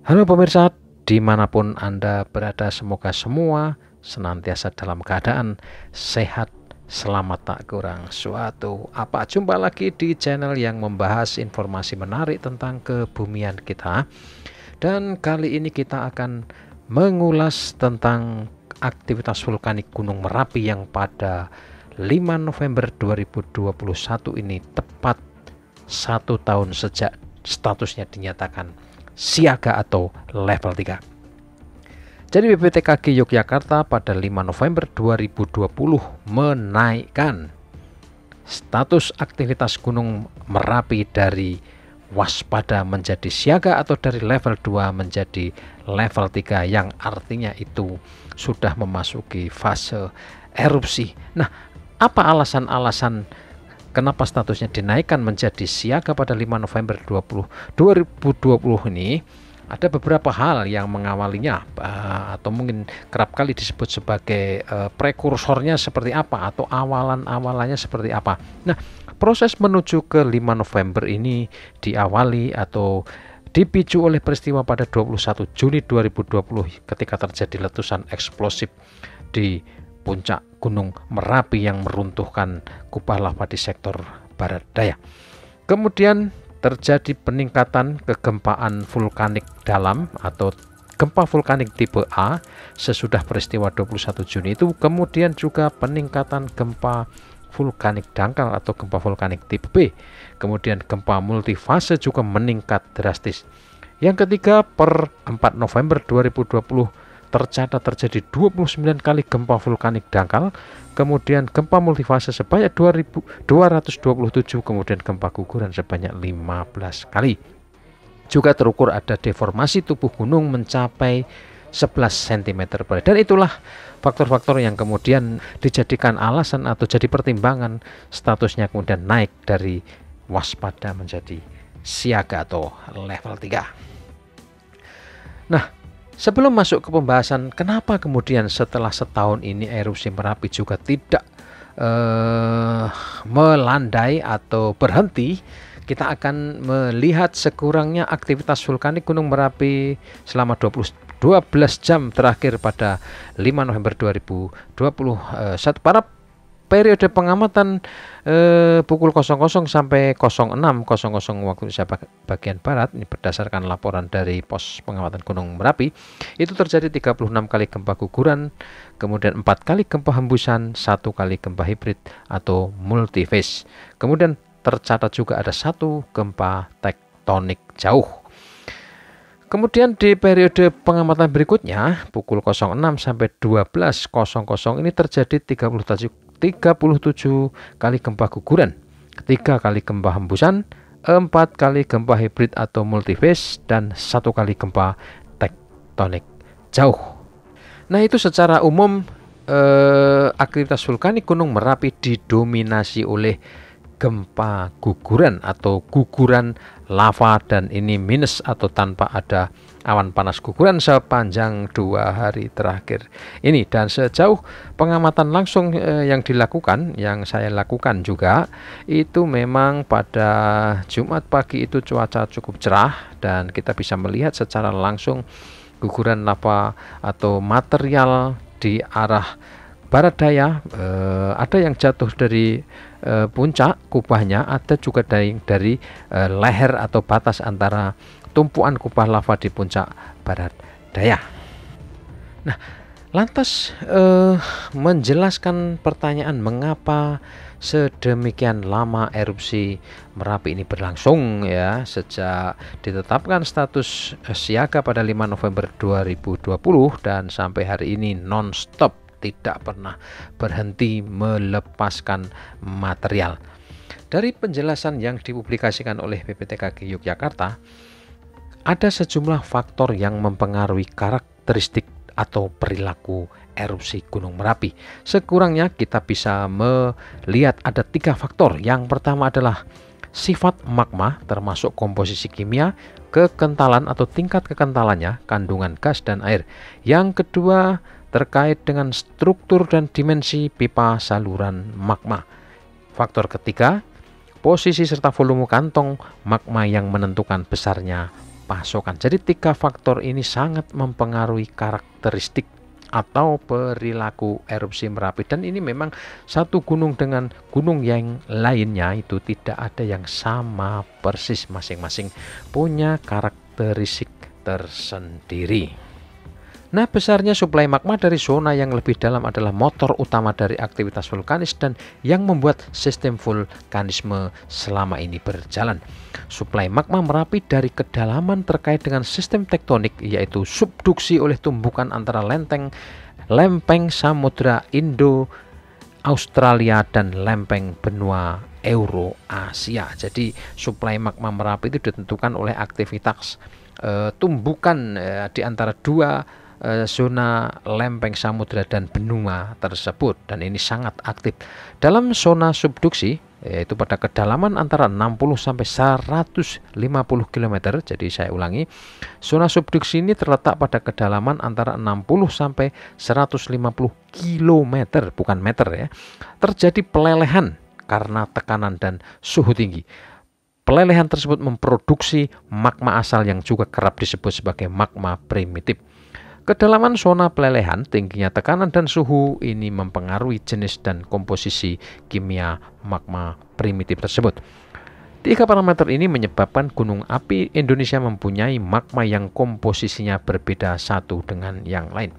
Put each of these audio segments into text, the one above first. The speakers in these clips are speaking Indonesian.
Halo pemirsa, dimanapun Anda berada, semoga semua senantiasa dalam keadaan sehat, selamat tak kurang suatu apa. Jumpa lagi di channel yang membahas informasi menarik tentang kebumian kita. Dan kali ini kita akan mengulas tentang aktivitas vulkanik Gunung Merapi yang pada 5 November 2021 ini tepat satu tahun sejak statusnya dinyatakan siaga atau level 3. Jadi BPTKG Yogyakarta pada 5 November 2020 menaikkan status aktivitas Gunung Merapi dari waspada menjadi siaga atau dari level 2 menjadi level 3 yang artinya itu sudah memasuki fase erupsi. Nah, apa alasan-alasan kenapa statusnya dinaikkan menjadi siaga pada 5 November 20, 2020 ini ada beberapa hal yang mengawalinya eh, atau mungkin kerap kali disebut sebagai eh, prekursornya seperti apa atau awalan-awalannya seperti apa. Nah, proses menuju ke 5 November ini diawali atau dipicu oleh peristiwa pada 21 Juni 2020 ketika terjadi letusan eksplosif di puncak Gunung Merapi yang meruntuhkan kupah lava di sektor barat daya. Kemudian terjadi peningkatan kegempaan vulkanik dalam atau gempa vulkanik tipe A sesudah peristiwa 21 Juni itu kemudian juga peningkatan gempa vulkanik dangkal atau gempa vulkanik tipe B. Kemudian gempa multifase juga meningkat drastis. Yang ketiga, per 4 November 2020 tercatat terjadi 29 kali gempa vulkanik dangkal, kemudian gempa multifase sebanyak 2227, kemudian gempa guguran sebanyak 15 kali. Juga terukur ada deformasi tubuh gunung mencapai 11 cm per dan itulah faktor-faktor yang kemudian dijadikan alasan atau jadi pertimbangan statusnya kemudian naik dari waspada menjadi siaga atau level 3 nah Sebelum masuk ke pembahasan kenapa kemudian setelah setahun ini erupsi Merapi juga tidak uh, melandai atau berhenti, kita akan melihat sekurangnya aktivitas vulkanik Gunung Merapi selama 20 12 jam terakhir pada 5 November 2021 para periode pengamatan eh, pukul 00 sampai 06.00 waktu Indonesia bagian barat ini berdasarkan laporan dari pos pengamatan Gunung Merapi itu terjadi 36 kali gempa guguran, kemudian 4 kali gempa hembusan, 1 kali gempa hibrid atau multiphase. Kemudian tercatat juga ada satu gempa tektonik jauh. Kemudian di periode pengamatan berikutnya, pukul 06 sampai 12.00 ini terjadi 37 37 kali gempa guguran, 3 kali gempa hembusan, 4 kali gempa hibrid atau multiphase, dan 1 kali gempa tektonik jauh. Nah itu secara umum eh, aktivitas vulkanik Gunung Merapi didominasi oleh gempa guguran atau guguran lava dan ini minus atau tanpa ada awan panas guguran sepanjang dua hari terakhir ini dan sejauh pengamatan langsung eh, yang dilakukan yang saya lakukan juga itu memang pada Jumat pagi itu cuaca cukup cerah dan kita bisa melihat secara langsung guguran lava atau material di arah barat daya eh, ada yang jatuh dari eh, puncak kubahnya ada juga dari dari eh, leher atau batas antara tumpuan kubah lava di puncak barat daya. Nah, lantas eh, menjelaskan pertanyaan mengapa sedemikian lama erupsi Merapi ini berlangsung ya sejak ditetapkan status eh, siaga pada 5 November 2020 dan sampai hari ini non-stop tidak pernah berhenti melepaskan material. Dari penjelasan yang dipublikasikan oleh PPTKG Yogyakarta, ada sejumlah faktor yang mempengaruhi karakteristik atau perilaku erupsi Gunung Merapi. Sekurangnya kita bisa melihat ada tiga faktor. Yang pertama adalah sifat magma termasuk komposisi kimia, kekentalan atau tingkat kekentalannya, kandungan gas dan air. Yang kedua terkait dengan struktur dan dimensi pipa saluran magma. Faktor ketiga, posisi serta volume kantong magma yang menentukan besarnya pasokan. Jadi tiga faktor ini sangat mempengaruhi karakteristik atau perilaku erupsi Merapi dan ini memang satu gunung dengan gunung yang lainnya itu tidak ada yang sama persis masing-masing punya karakteristik tersendiri. Nah, besarnya suplai magma dari zona yang lebih dalam adalah motor utama dari aktivitas vulkanis dan yang membuat sistem vulkanisme selama ini berjalan. Suplai magma merapi dari kedalaman terkait dengan sistem tektonik yaitu subduksi oleh tumbukan antara lenteng lempeng samudra Indo Australia dan lempeng benua Euro Asia. Jadi suplai magma Merapi itu ditentukan oleh aktivitas e, tumbukan e, di antara dua Eh, zona lempeng samudra dan benua tersebut dan ini sangat aktif. Dalam zona subduksi yaitu pada kedalaman antara 60 sampai 150 km. Jadi saya ulangi, zona subduksi ini terletak pada kedalaman antara 60 sampai 150 km, bukan meter ya. Terjadi pelelehan karena tekanan dan suhu tinggi. Pelelehan tersebut memproduksi magma asal yang juga kerap disebut sebagai magma primitif. Kedalaman zona pelelehan, tingginya tekanan dan suhu ini mempengaruhi jenis dan komposisi kimia magma primitif tersebut. Tiga parameter ini menyebabkan gunung api Indonesia mempunyai magma yang komposisinya berbeda satu dengan yang lain.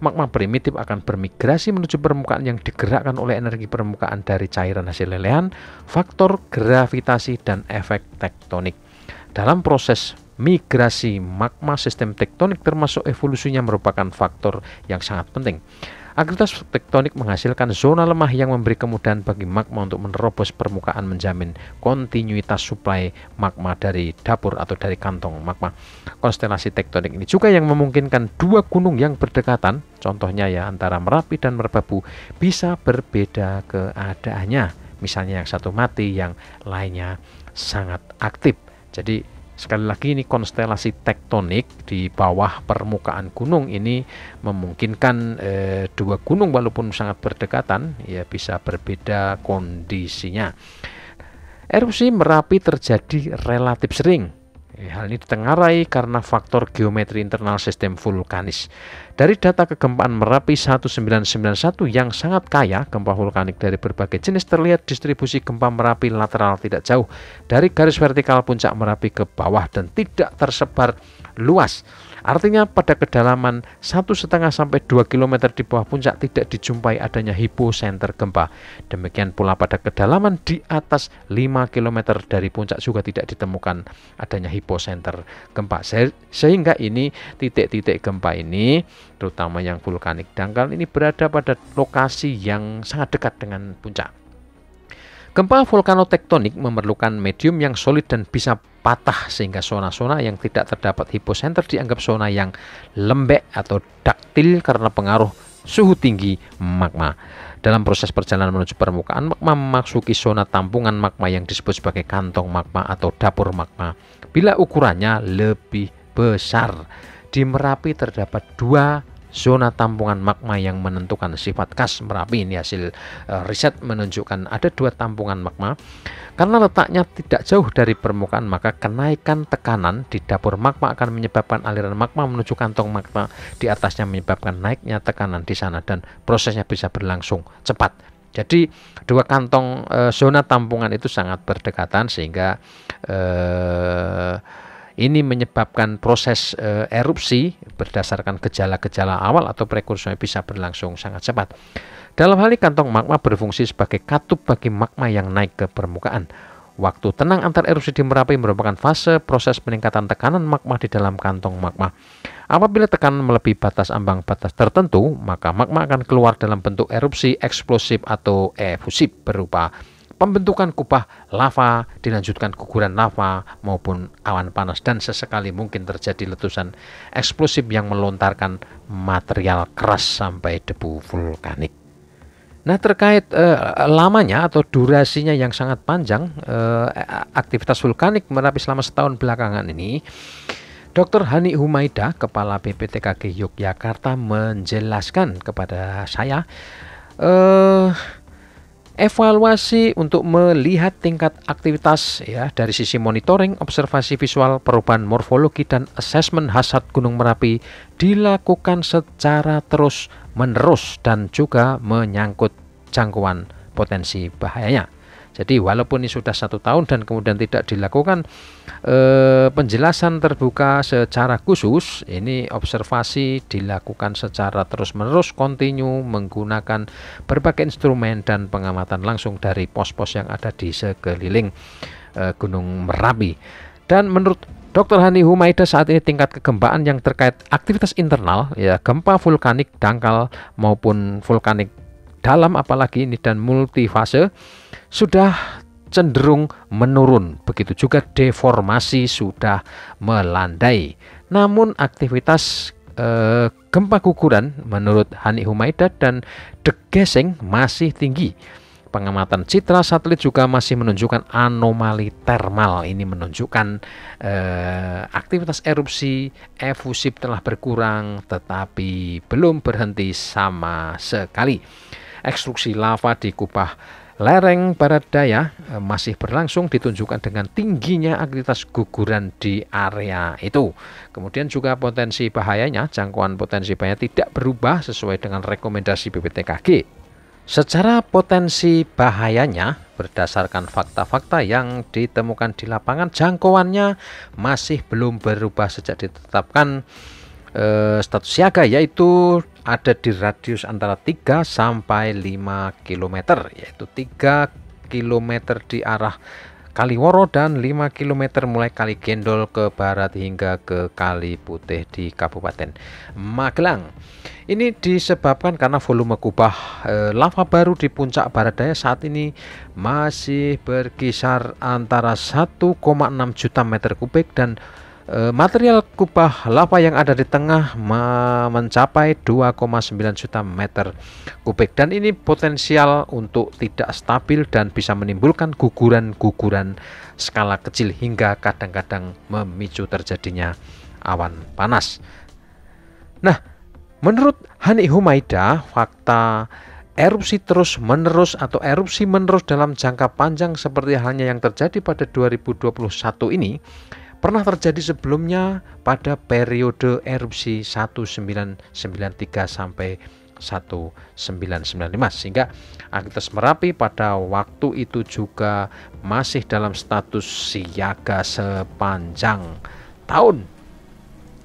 Magma primitif akan bermigrasi menuju permukaan yang digerakkan oleh energi permukaan dari cairan hasil lelehan, faktor gravitasi, dan efek tektonik. Dalam proses migrasi magma sistem tektonik termasuk evolusinya merupakan faktor yang sangat penting. Aktivitas tektonik menghasilkan zona lemah yang memberi kemudahan bagi magma untuk menerobos permukaan menjamin kontinuitas suplai magma dari dapur atau dari kantong magma. Konstelasi tektonik ini juga yang memungkinkan dua gunung yang berdekatan, contohnya ya antara Merapi dan Merbabu, bisa berbeda keadaannya. Misalnya yang satu mati, yang lainnya sangat aktif. Jadi Sekali lagi ini konstelasi tektonik di bawah permukaan gunung ini memungkinkan eh, dua gunung walaupun sangat berdekatan ya bisa berbeda kondisinya. Erupsi Merapi terjadi relatif sering Eh, hal ini ditengarai karena faktor geometri internal sistem vulkanis. Dari data kegempaan Merapi 1991 yang sangat kaya gempa vulkanik dari berbagai jenis terlihat distribusi gempa Merapi lateral tidak jauh dari garis vertikal puncak Merapi ke bawah dan tidak tersebar luas. Artinya pada kedalaman 1,5 sampai 2 km di bawah puncak tidak dijumpai adanya hipocenter gempa. Demikian pula pada kedalaman di atas 5 km dari puncak juga tidak ditemukan adanya hipocenter gempa. Se sehingga ini titik-titik gempa ini terutama yang vulkanik dangkal ini berada pada lokasi yang sangat dekat dengan puncak. Gempa vulkanotektonik memerlukan medium yang solid dan bisa patah sehingga zona-zona yang tidak terdapat hipocenter dianggap zona yang lembek atau daktil karena pengaruh suhu tinggi magma. Dalam proses perjalanan menuju permukaan, magma memasuki zona tampungan magma yang disebut sebagai kantong magma atau dapur magma. Bila ukurannya lebih besar, di Merapi terdapat dua zona tampungan magma yang menentukan sifat kas Merapi. Ini hasil eh, riset menunjukkan ada dua tampungan magma. Karena letaknya tidak jauh dari permukaan, maka kenaikan tekanan di dapur magma akan menyebabkan aliran magma menuju kantong magma di atasnya menyebabkan naiknya tekanan di sana dan prosesnya bisa berlangsung cepat. Jadi dua kantong e, zona tampungan itu sangat berdekatan sehingga e, ini menyebabkan proses e, erupsi berdasarkan gejala-gejala awal atau prekursornya bisa berlangsung sangat cepat. Dalam hal ini kantong magma berfungsi sebagai katup bagi magma yang naik ke permukaan. Waktu tenang antar erupsi di Merapi merupakan fase proses peningkatan tekanan magma di dalam kantong magma. Apabila tekanan melebihi batas ambang batas tertentu, maka magma akan keluar dalam bentuk erupsi eksplosif atau efusif berupa Pembentukan kupah lava dilanjutkan guguran lava maupun awan panas dan sesekali mungkin terjadi letusan eksplosif yang melontarkan material keras sampai debu vulkanik. Nah terkait eh, lamanya atau durasinya yang sangat panjang eh, aktivitas vulkanik Merapi selama setahun belakangan ini, Dr. Hani Humaida, Kepala BPTKG Yogyakarta menjelaskan kepada saya eh, evaluasi untuk melihat tingkat aktivitas ya dari sisi monitoring, observasi visual, perubahan morfologi dan assessment hasad Gunung Merapi dilakukan secara terus-menerus dan juga menyangkut jangkauan potensi bahayanya. Jadi walaupun ini sudah satu tahun dan kemudian tidak dilakukan eh, penjelasan terbuka secara khusus, ini observasi dilakukan secara terus-menerus, kontinu menggunakan berbagai instrumen dan pengamatan langsung dari pos-pos yang ada di sekeliling eh, Gunung Merapi. Dan menurut Dr. Hani Humaida saat ini tingkat kegempaan yang terkait aktivitas internal, ya gempa vulkanik dangkal maupun vulkanik dalam apalagi ini dan multifase sudah cenderung menurun. Begitu juga deformasi sudah melandai. Namun aktivitas eh, gempa guguran menurut Hani Humaida dan Degeseng masih tinggi. Pengamatan citra satelit juga masih menunjukkan anomali termal. Ini menunjukkan eh, aktivitas erupsi efusif telah berkurang tetapi belum berhenti sama sekali. Ekstruksi lava di Kubah lereng barat daya eh, masih berlangsung ditunjukkan dengan tingginya aktivitas guguran di area itu. Kemudian juga potensi bahayanya, jangkauan potensi bahaya tidak berubah sesuai dengan rekomendasi BPTKG. Secara potensi bahayanya, berdasarkan fakta-fakta yang ditemukan di lapangan jangkauannya masih belum berubah sejak ditetapkan eh, status siaga yaitu ada di radius antara 3 sampai 5 km yaitu 3 km di arah Kaliworo dan 5 km mulai Kali Gendol ke barat hingga ke Kali Putih di Kabupaten Magelang. Ini disebabkan karena volume kubah eh, lava baru di puncak barat daya saat ini masih berkisar antara 1,6 juta meter kubik dan Eh, material kubah lava yang ada di tengah mencapai 2,9 juta meter kubik dan ini potensial untuk tidak stabil dan bisa menimbulkan guguran-guguran skala kecil hingga kadang-kadang memicu terjadinya awan panas. Nah, menurut Hani Humaida, fakta erupsi terus menerus atau erupsi menerus dalam jangka panjang seperti halnya yang terjadi pada 2021 ini pernah terjadi sebelumnya pada periode erupsi 1993 sampai 1995 sehingga aktivitas Merapi pada waktu itu juga masih dalam status siaga sepanjang tahun.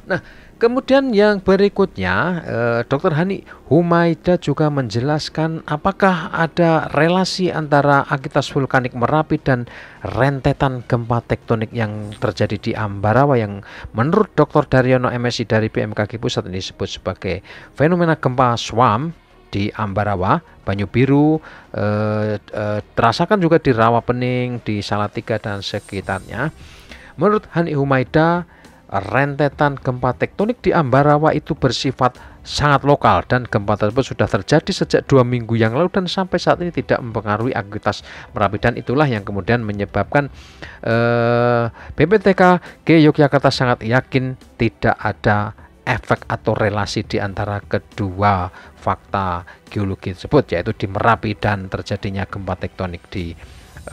Nah, Kemudian yang berikutnya, eh, Dr. Hani Humaida juga menjelaskan apakah ada relasi antara aktivitas vulkanik Merapi dan rentetan gempa tektonik yang terjadi di Ambarawa yang menurut Dr. Daryono MSI dari BMKG Pusat ini disebut sebagai fenomena gempa swam di Ambarawa, Banyu Biru, eh, eh, terasakan juga di rawa pening di Salatiga dan sekitarnya. Menurut Hani Humaida, rentetan gempa tektonik di Ambarawa itu bersifat sangat lokal dan gempa tersebut sudah terjadi sejak dua minggu yang lalu dan sampai saat ini tidak mempengaruhi aktivitas Merapi dan itulah yang kemudian menyebabkan eh, BPTK ke Yogyakarta sangat yakin tidak ada efek atau relasi di antara kedua fakta geologi tersebut yaitu di Merapi dan terjadinya gempa tektonik di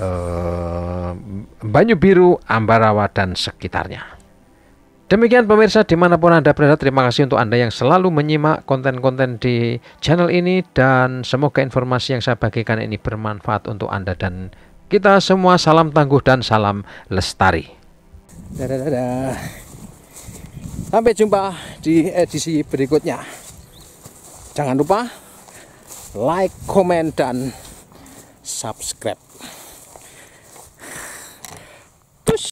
eh, Banyu Biru, Ambarawa dan sekitarnya. Demikian pemirsa dimanapun Anda berada, terima kasih untuk Anda yang selalu menyimak konten-konten di channel ini dan semoga informasi yang saya bagikan ini bermanfaat untuk Anda dan kita semua salam tangguh dan salam lestari. Dadah, dadah. Sampai jumpa di edisi berikutnya. Jangan lupa like, comment dan subscribe.